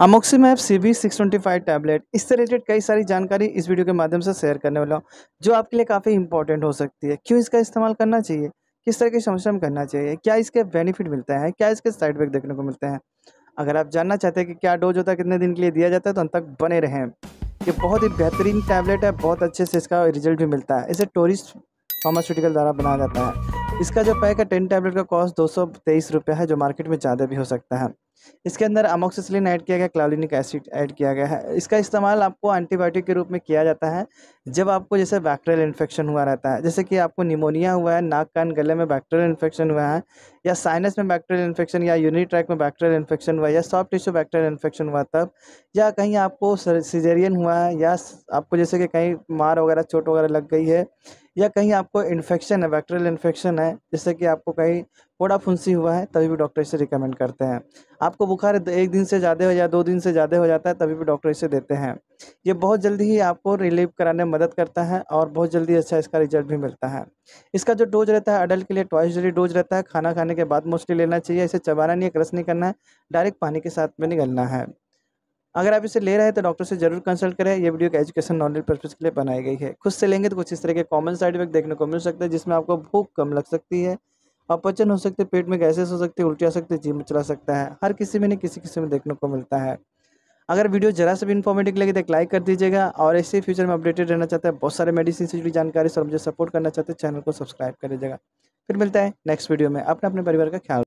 map C B six twenty five tablet इससे related कई सारी जानकारी इस वीडियो के माध्यम से शेयर करने वाला हूँ जो आपके लिए काफ़ी इंपॉर्टेंट हो सकती है क्यों इसका इस्तेमाल करना चाहिए किस तरह की समस्या में करना चाहिए क्या इसके बेनिफिट मिलते हैं क्या इसके साइड इफेक्ट देखने को मिलते हैं अगर आप जानना चाहते हैं कि क्या डोज होता है कितने दिन के लिए दिया जाता है तो अंत तक बने रहें ये बहुत ही बेहतरीन टैबलेट है बहुत अच्छे से इसका रिजल्ट भी मिलता है इसे टूरिस्ट फार्मास्यूटिकल द्वारा बनाया जाता है इसका जो पैक है टेन टैबलेट का कॉस्ट दो सौ तेईस रुपये है जो मार्केट में ज़्यादा भी हो सकता है इसके अंदर अमोक्सिसिलिन ऐड किया गया क्लाउलिनिक एसिड ऐड किया गया है इसका इस्तेमाल आपको एंटीबायोटिक के रूप में किया जाता है जब आपको जैसे बैक्टेरियल इन्फेक्शन हुआ रहता है जैसे कि आपको निमोनिया हुआ है नाक कान गले में बैक्टेरियल इन्फेक्शन हुआ है या साइनस में बैक्टेरियल इन्फेक्शन या यूनि ट्रैक में बैक्टेरियल इन्फेक्शन हुआ या सॉफ्ट टिश्यू बैक्टेरियल इन्फेक्शन हुआ तब या कहीं आपको सिजेरियन हुआ है या आपको जैसे कि कहीं मार वगैरह चोट वगैरह लग गई है या कहीं आपको इन्फेक्शन है बैक्टेरियल इन्फेक्शन है जैसे कि आपको कहीं फोड़ा फुंसी हुआ है तभी भी डॉक्टर इसे रिकमेंड करते हैं आपको बुखार तो एक दिन से ज़्यादा हो या दो दिन से ज़्यादा हो जाता है तभी भी डॉक्टर इसे देते हैं ये बहुत जल्दी ही आपको रिलीव कराने में मदद करता है और बहुत जल्दी अच्छा इसका रिजल्ट भी मिलता है इसका जो डोज रहता है अडल्ट के लिए ट्वाइस डेली डोज रहता है खाना खाने के बाद मोस्टली लेना चाहिए इसे चबाना नहीं है क्रस नहीं करना है डायरेक्ट पानी के साथ में निकलना है अगर आप इसे ले रहे हैं तो डॉक्टर से जरूर कंसल्ट करें ये वीडियो एक एजुकेशन नॉलेज पर्पज के लिए बनाई गई है खुद से लेंगे तो कुछ इस तरह के कॉमन साइड इफेक्ट देखने को मिल सकते हैं जिसमें आपको भूख कम लग सकती है अपचन हो सकते पेट में गैसेस हो सकते उल्टी आ सकती जीव चला सकता है हर किसी में नहीं किसी किसी में देखने को मिलता है अगर वीडियो जरा से भी इन्फॉर्मेटिव लगे तो एक लाइक कर दीजिएगा और ऐसे फ्यूचर में अपडेटेड रहना चाहते हैं बहुत सारे मेडिसिन से जुड़ी जानकारी और मुझे सपोर्ट करना चाहते हैं चैनल को सब्सक्राइब कर दीजिएगा फिर मिलता है नेक्स्ट वीडियो में अपने अपने परिवार का ख्याल